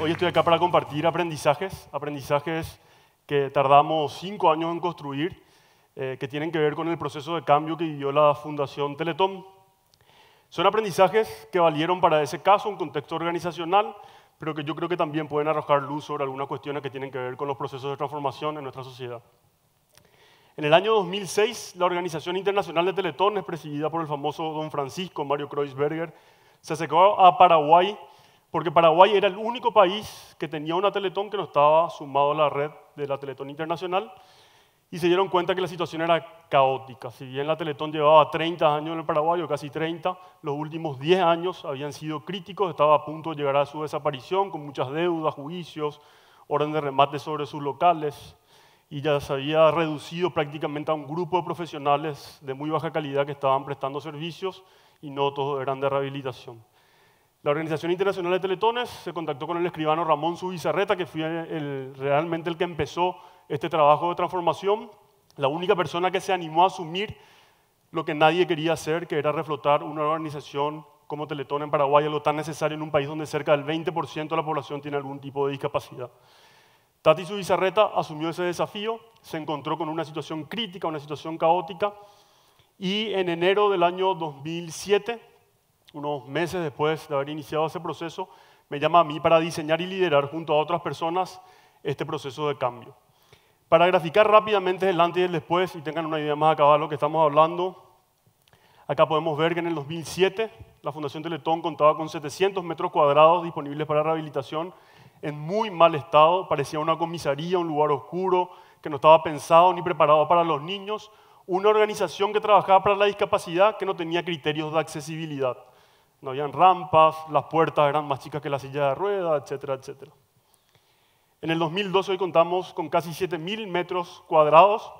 hoy estoy acá para compartir aprendizajes, aprendizajes que tardamos cinco años en construir, eh, que tienen que ver con el proceso de cambio que vivió la Fundación Teletón. Son aprendizajes que valieron para ese caso, un contexto organizacional, pero que yo creo que también pueden arrojar luz sobre algunas cuestiones que tienen que ver con los procesos de transformación en nuestra sociedad. En el año 2006, la Organización Internacional de Teletón, presidida por el famoso don Francisco Mario Kreuzberger, se acercó a Paraguay porque Paraguay era el único país que tenía una Teletón que no estaba sumado a la red de la Teletón Internacional y se dieron cuenta que la situación era caótica. Si bien la Teletón llevaba 30 años en el Paraguay, o casi 30, los últimos 10 años habían sido críticos, estaba a punto de llegar a su desaparición con muchas deudas, juicios, orden de remate sobre sus locales, y ya se había reducido prácticamente a un grupo de profesionales de muy baja calidad que estaban prestando servicios y no todos eran de rehabilitación. La Organización Internacional de Teletones se contactó con el escribano Ramón Subizarreta, que fue realmente el que empezó este trabajo de transformación, la única persona que se animó a asumir lo que nadie quería hacer, que era reflotar una organización como Teletón en Paraguay, lo tan necesario en un país donde cerca del 20% de la población tiene algún tipo de discapacidad. Tati Subizarreta asumió ese desafío, se encontró con una situación crítica, una situación caótica, y en enero del año 2007 unos meses después de haber iniciado ese proceso, me llama a mí para diseñar y liderar junto a otras personas este proceso de cambio. Para graficar rápidamente el antes y el después y tengan una idea más acabada de lo que estamos hablando, acá podemos ver que en el 2007 la Fundación Teletón contaba con 700 metros cuadrados disponibles para rehabilitación en muy mal estado, parecía una comisaría, un lugar oscuro, que no estaba pensado ni preparado para los niños, una organización que trabajaba para la discapacidad que no tenía criterios de accesibilidad. No habían rampas, las puertas eran más chicas que la silla de ruedas, etcétera, etcétera. En el 2012 hoy contamos con casi 7.000 metros cuadrados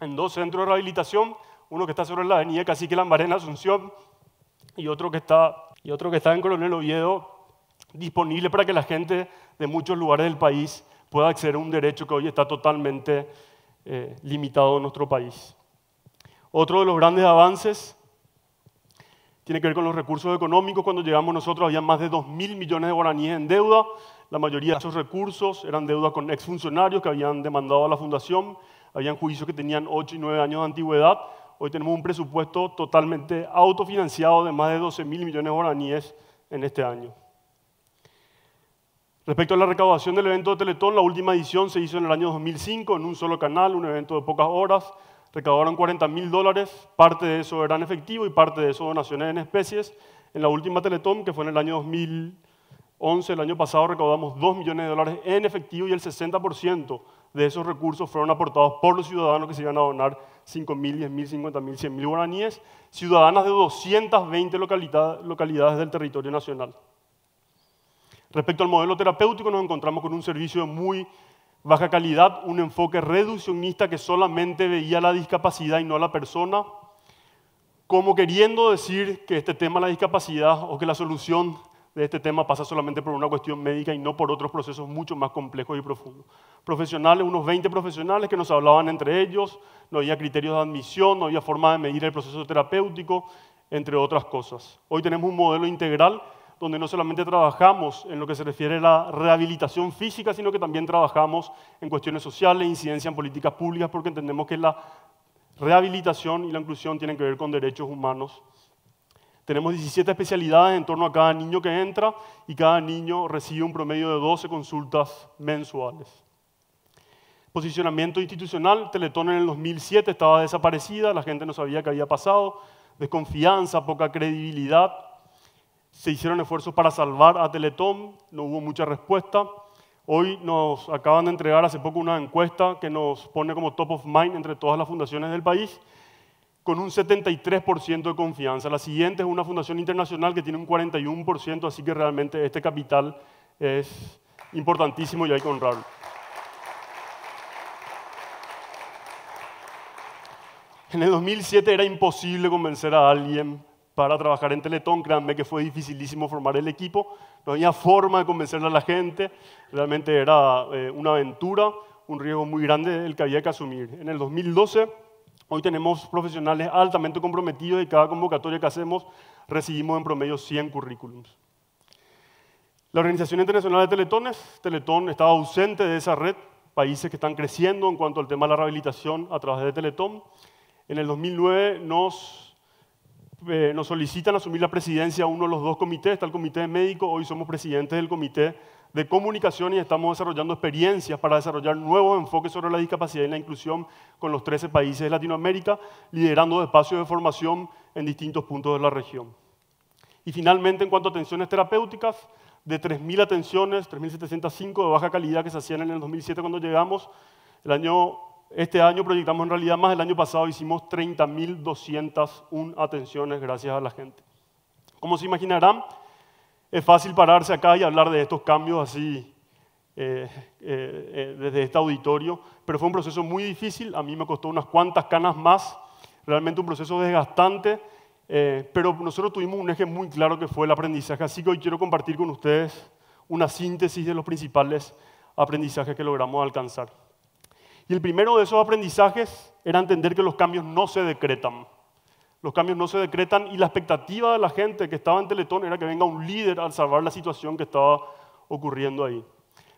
en dos centros de rehabilitación, uno que está sobre la avenida Cacique Lambarena Asunción y otro que está, y otro que está en Coronel Oviedo, disponible para que la gente de muchos lugares del país pueda acceder a un derecho que hoy está totalmente eh, limitado en nuestro país. Otro de los grandes avances tiene que ver con los recursos económicos. Cuando llegamos nosotros había más de 2.000 millones de guaraníes en deuda. La mayoría de esos recursos eran deudas con exfuncionarios que habían demandado a la fundación. Habían juicios que tenían 8 y 9 años de antigüedad. Hoy tenemos un presupuesto totalmente autofinanciado de más de 12.000 millones de guaraníes en este año. Respecto a la recaudación del evento de Teletón, la última edición se hizo en el año 2005 en un solo canal, un evento de pocas horas recaudaron 40 mil dólares, parte de eso era en efectivo y parte de eso donaciones en especies. En la última Teletón, que fue en el año 2011, el año pasado, recaudamos 2 millones de dólares en efectivo y el 60% de esos recursos fueron aportados por los ciudadanos que se iban a donar 5.000, mil, 10 mil, 50 mil, 100 mil guaraníes, ciudadanas de 220 localidades del territorio nacional. Respecto al modelo terapéutico, nos encontramos con un servicio muy Baja calidad, un enfoque reduccionista que solamente veía la discapacidad y no a la persona, como queriendo decir que este tema, la discapacidad, o que la solución de este tema pasa solamente por una cuestión médica y no por otros procesos mucho más complejos y profundos. Profesionales, unos 20 profesionales que nos hablaban entre ellos, no había criterios de admisión, no había forma de medir el proceso terapéutico, entre otras cosas. Hoy tenemos un modelo integral donde no solamente trabajamos en lo que se refiere a la rehabilitación física, sino que también trabajamos en cuestiones sociales, incidencia en políticas públicas, porque entendemos que la rehabilitación y la inclusión tienen que ver con derechos humanos. Tenemos 17 especialidades en torno a cada niño que entra y cada niño recibe un promedio de 12 consultas mensuales. Posicionamiento institucional, Teletón en el 2007 estaba desaparecida, la gente no sabía qué había pasado, desconfianza, poca credibilidad, se hicieron esfuerzos para salvar a Teletón, no hubo mucha respuesta. Hoy nos acaban de entregar hace poco una encuesta que nos pone como top of mind entre todas las fundaciones del país, con un 73% de confianza. La siguiente es una fundación internacional que tiene un 41%, así que realmente este capital es importantísimo y hay que honrarlo. En el 2007 era imposible convencer a alguien para trabajar en Teletón. Créanme que fue dificilísimo formar el equipo, no había forma de convencerle a la gente, realmente era eh, una aventura, un riesgo muy grande el que había que asumir. En el 2012, hoy tenemos profesionales altamente comprometidos y cada convocatoria que hacemos recibimos en promedio 100 currículums. La Organización Internacional de Teletones, Teletón estaba ausente de esa red, países que están creciendo en cuanto al tema de la rehabilitación a través de Teletón. En el 2009 nos eh, nos solicitan asumir la presidencia uno de los dos comités, está el comité médico, hoy somos presidentes del comité de comunicación y estamos desarrollando experiencias para desarrollar nuevos enfoques sobre la discapacidad y la inclusión con los 13 países de Latinoamérica, liderando espacios de formación en distintos puntos de la región. Y finalmente, en cuanto a atenciones terapéuticas, de 3.000 atenciones, 3.705 de baja calidad que se hacían en el 2007 cuando llegamos, el año este año proyectamos en realidad más, el año pasado hicimos 30.201 atenciones gracias a la gente. Como se imaginarán, es fácil pararse acá y hablar de estos cambios así eh, eh, eh, desde este auditorio, pero fue un proceso muy difícil, a mí me costó unas cuantas canas más, realmente un proceso desgastante, pero nosotros tuvimos un eje muy claro que fue el aprendizaje, así que hoy quiero compartir con ustedes una síntesis de los principales aprendizajes que logramos alcanzar. Y el primero de esos aprendizajes era entender que los cambios no se decretan. Los cambios no se decretan y la expectativa de la gente que estaba en Teletón era que venga un líder al salvar la situación que estaba ocurriendo ahí.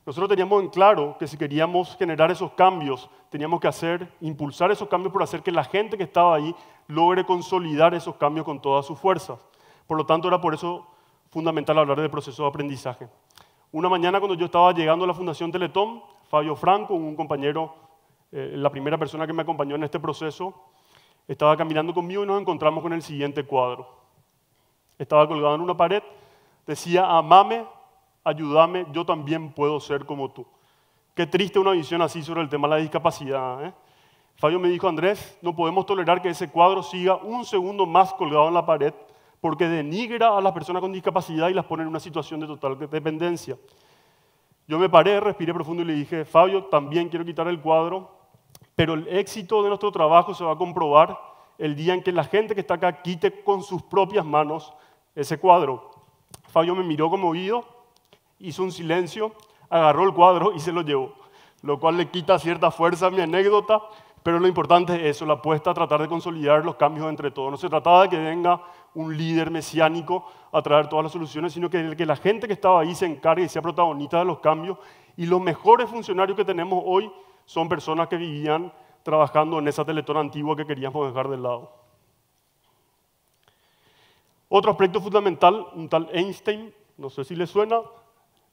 Nosotros teníamos en claro que si queríamos generar esos cambios, teníamos que hacer, impulsar esos cambios por hacer que la gente que estaba ahí logre consolidar esos cambios con toda sus fuerza. Por lo tanto, era por eso fundamental hablar del proceso de aprendizaje. Una mañana cuando yo estaba llegando a la Fundación Teletón, Fabio Franco, un compañero eh, la primera persona que me acompañó en este proceso, estaba caminando conmigo y nos encontramos con el siguiente cuadro. Estaba colgado en una pared, decía, amame, ayúdame, yo también puedo ser como tú. Qué triste una visión así sobre el tema de la discapacidad. ¿eh? Fabio me dijo, Andrés, no podemos tolerar que ese cuadro siga un segundo más colgado en la pared porque denigra a las personas con discapacidad y las pone en una situación de total dependencia. Yo me paré, respiré profundo y le dije, Fabio, también quiero quitar el cuadro, pero el éxito de nuestro trabajo se va a comprobar el día en que la gente que está acá quite con sus propias manos ese cuadro. Fabio me miró conmovido, hizo un silencio, agarró el cuadro y se lo llevó, lo cual le quita cierta fuerza a mi anécdota, pero lo importante es eso, la apuesta a tratar de consolidar los cambios entre todos. No se trataba de que venga un líder mesiánico a traer todas las soluciones, sino que, que la gente que estaba ahí se encargue y sea protagonista de los cambios. Y los mejores funcionarios que tenemos hoy son personas que vivían trabajando en esa teletón antigua que queríamos dejar de lado. Otro aspecto fundamental, un tal Einstein, no sé si le suena,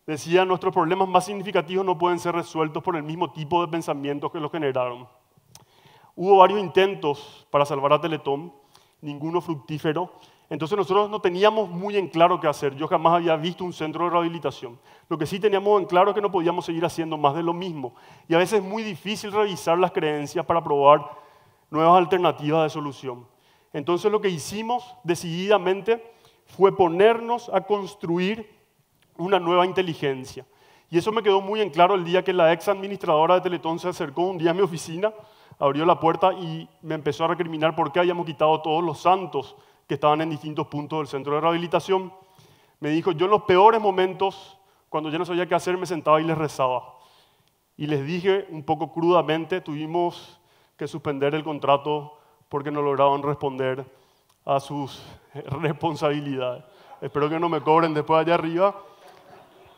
decía, nuestros problemas más significativos no pueden ser resueltos por el mismo tipo de pensamientos que los generaron. Hubo varios intentos para salvar a Teletón, ninguno fructífero. Entonces nosotros no teníamos muy en claro qué hacer. Yo jamás había visto un centro de rehabilitación. Lo que sí teníamos en claro es que no podíamos seguir haciendo más de lo mismo. Y a veces es muy difícil revisar las creencias para probar nuevas alternativas de solución. Entonces lo que hicimos decididamente fue ponernos a construir una nueva inteligencia. Y eso me quedó muy en claro el día que la ex administradora de Teletón se acercó un día a mi oficina abrió la puerta y me empezó a recriminar por qué habíamos quitado todos los santos que estaban en distintos puntos del centro de rehabilitación. Me dijo, yo en los peores momentos, cuando ya no sabía qué hacer, me sentaba y les rezaba. Y les dije un poco crudamente, tuvimos que suspender el contrato porque no lograban responder a sus responsabilidades. Espero que no me cobren después allá arriba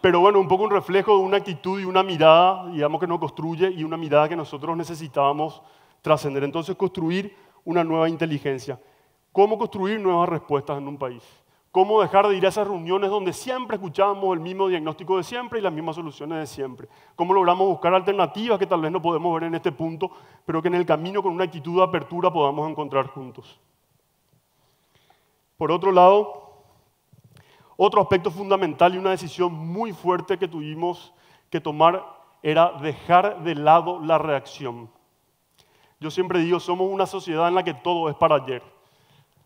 pero bueno, un poco un reflejo de una actitud y una mirada, digamos, que nos construye y una mirada que nosotros necesitábamos trascender. Entonces, construir una nueva inteligencia. ¿Cómo construir nuevas respuestas en un país? ¿Cómo dejar de ir a esas reuniones donde siempre escuchábamos el mismo diagnóstico de siempre y las mismas soluciones de siempre? ¿Cómo logramos buscar alternativas que tal vez no podemos ver en este punto, pero que en el camino con una actitud de apertura podamos encontrar juntos? Por otro lado, otro aspecto fundamental y una decisión muy fuerte que tuvimos que tomar era dejar de lado la reacción. Yo siempre digo, somos una sociedad en la que todo es para ayer.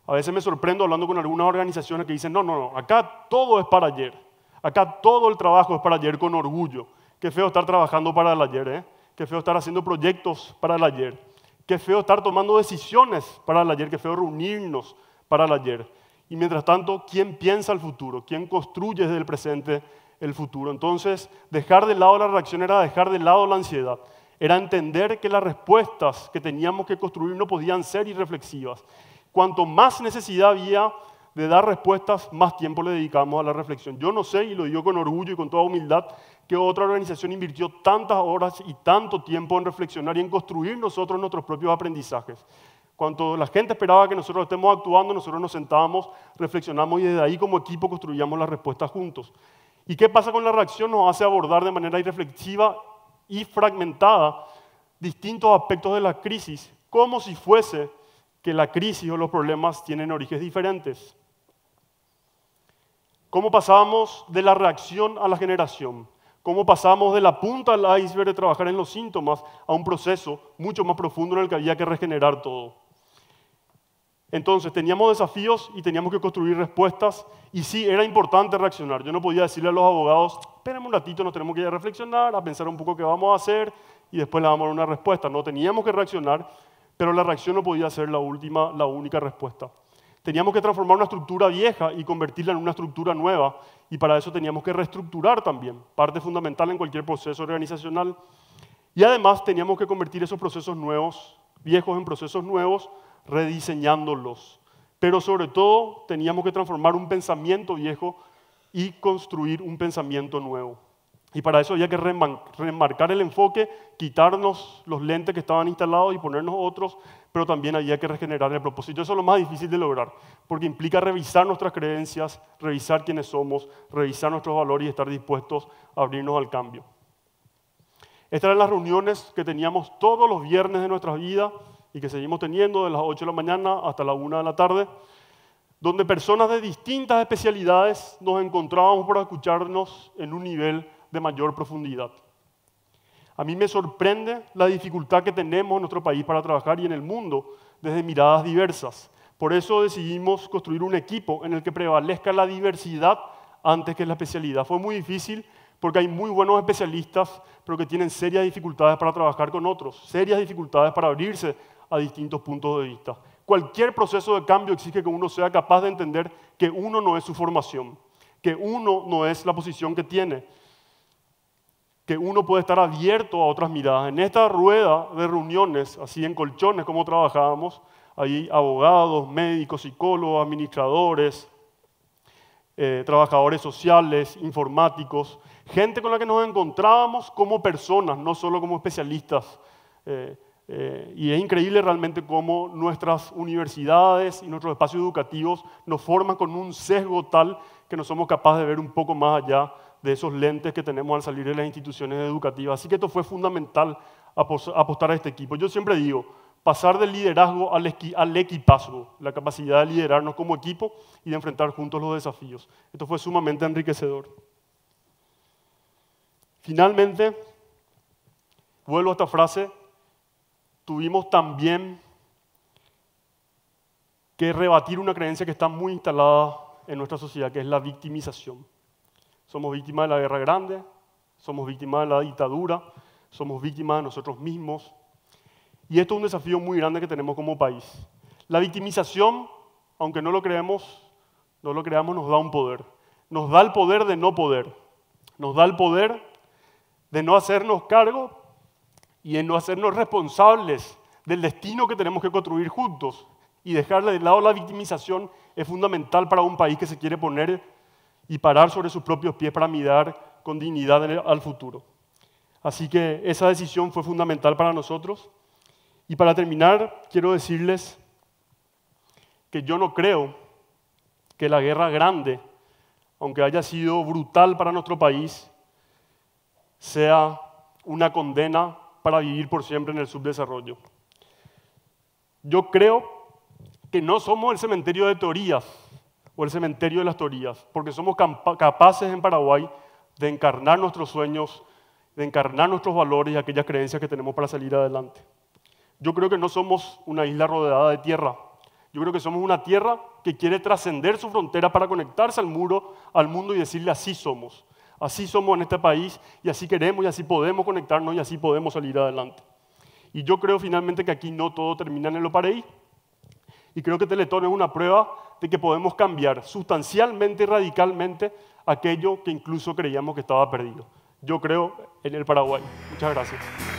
A veces me sorprendo hablando con algunas organizaciones que dicen, no, no, no, acá todo es para ayer. Acá todo el trabajo es para ayer con orgullo. Qué feo estar trabajando para el ayer, ¿eh? Qué feo estar haciendo proyectos para el ayer. Qué feo estar tomando decisiones para el ayer. Qué feo reunirnos para el ayer. Y mientras tanto, ¿quién piensa el futuro? ¿Quién construye desde el presente el futuro? Entonces, dejar de lado la reacción era dejar de lado la ansiedad. Era entender que las respuestas que teníamos que construir no podían ser irreflexivas. Cuanto más necesidad había de dar respuestas, más tiempo le dedicamos a la reflexión. Yo no sé, y lo digo con orgullo y con toda humildad, que otra organización invirtió tantas horas y tanto tiempo en reflexionar y en construir nosotros nuestros propios aprendizajes. Cuando la gente esperaba que nosotros estemos actuando, nosotros nos sentábamos, reflexionamos y desde ahí como equipo construíamos las respuestas juntos. ¿Y qué pasa con la reacción? Nos hace abordar de manera irreflexiva y fragmentada distintos aspectos de la crisis, como si fuese que la crisis o los problemas tienen orígenes diferentes. ¿Cómo pasamos de la reacción a la generación? ¿Cómo pasamos de la punta al iceberg de trabajar en los síntomas a un proceso mucho más profundo en el que había que regenerar todo? Entonces teníamos desafíos y teníamos que construir respuestas y sí, era importante reaccionar. Yo no podía decirle a los abogados, espérenme un ratito, nos tenemos que ir a reflexionar, a pensar un poco qué vamos a hacer y después le vamos a dar una respuesta. No, teníamos que reaccionar, pero la reacción no podía ser la última, la única respuesta. Teníamos que transformar una estructura vieja y convertirla en una estructura nueva y para eso teníamos que reestructurar también, parte fundamental en cualquier proceso organizacional. Y además teníamos que convertir esos procesos nuevos, viejos en procesos nuevos, rediseñándolos. Pero sobre todo teníamos que transformar un pensamiento viejo y construir un pensamiento nuevo. Y para eso había que remarcar el enfoque, quitarnos los lentes que estaban instalados y ponernos otros, pero también había que regenerar el propósito. Eso es lo más difícil de lograr, porque implica revisar nuestras creencias, revisar quiénes somos, revisar nuestros valores y estar dispuestos a abrirnos al cambio. Estas eran las reuniones que teníamos todos los viernes de nuestra vida y que seguimos teniendo de las 8 de la mañana hasta la 1 de la tarde, donde personas de distintas especialidades nos encontrábamos para escucharnos en un nivel de mayor profundidad. A mí me sorprende la dificultad que tenemos en nuestro país para trabajar y en el mundo desde miradas diversas. Por eso decidimos construir un equipo en el que prevalezca la diversidad antes que la especialidad. Fue muy difícil porque hay muy buenos especialistas, pero que tienen serias dificultades para trabajar con otros, serias dificultades para abrirse a distintos puntos de vista. Cualquier proceso de cambio exige que uno sea capaz de entender que uno no es su formación, que uno no es la posición que tiene, que uno puede estar abierto a otras miradas. En esta rueda de reuniones, así en colchones como trabajábamos, hay abogados, médicos, psicólogos, administradores, eh, trabajadores sociales, informáticos, gente con la que nos encontrábamos como personas, no solo como especialistas. Eh, eh, y es increíble realmente cómo nuestras universidades y nuestros espacios educativos nos forman con un sesgo tal que no somos capaces de ver un poco más allá de esos lentes que tenemos al salir de las instituciones educativas. Así que esto fue fundamental apostar a este equipo. Yo siempre digo, pasar del liderazgo al, al equipazo, la capacidad de liderarnos como equipo y de enfrentar juntos los desafíos. Esto fue sumamente enriquecedor. Finalmente, vuelvo a esta frase tuvimos también que rebatir una creencia que está muy instalada en nuestra sociedad, que es la victimización. Somos víctimas de la guerra grande, somos víctimas de la dictadura, somos víctimas de nosotros mismos. Y esto es un desafío muy grande que tenemos como país. La victimización, aunque no lo creemos, no lo creamos, nos da un poder. Nos da el poder de no poder. Nos da el poder de no hacernos cargo y en no hacernos responsables del destino que tenemos que construir juntos y dejarle de lado la victimización es fundamental para un país que se quiere poner y parar sobre sus propios pies para mirar con dignidad al futuro. Así que esa decisión fue fundamental para nosotros. Y para terminar, quiero decirles que yo no creo que la guerra grande, aunque haya sido brutal para nuestro país, sea una condena para vivir por siempre en el subdesarrollo. Yo creo que no somos el cementerio de teorías o el cementerio de las teorías, porque somos capaces en Paraguay de encarnar nuestros sueños, de encarnar nuestros valores y aquellas creencias que tenemos para salir adelante. Yo creo que no somos una isla rodeada de tierra. Yo creo que somos una tierra que quiere trascender su frontera para conectarse al muro, al mundo y decirle así somos. Así somos en este país y así queremos y así podemos conectarnos y así podemos salir adelante. Y yo creo finalmente que aquí no todo termina en el Paraguay Y creo que Teletón es una prueba de que podemos cambiar sustancialmente y radicalmente aquello que incluso creíamos que estaba perdido. Yo creo en el Paraguay. Muchas gracias.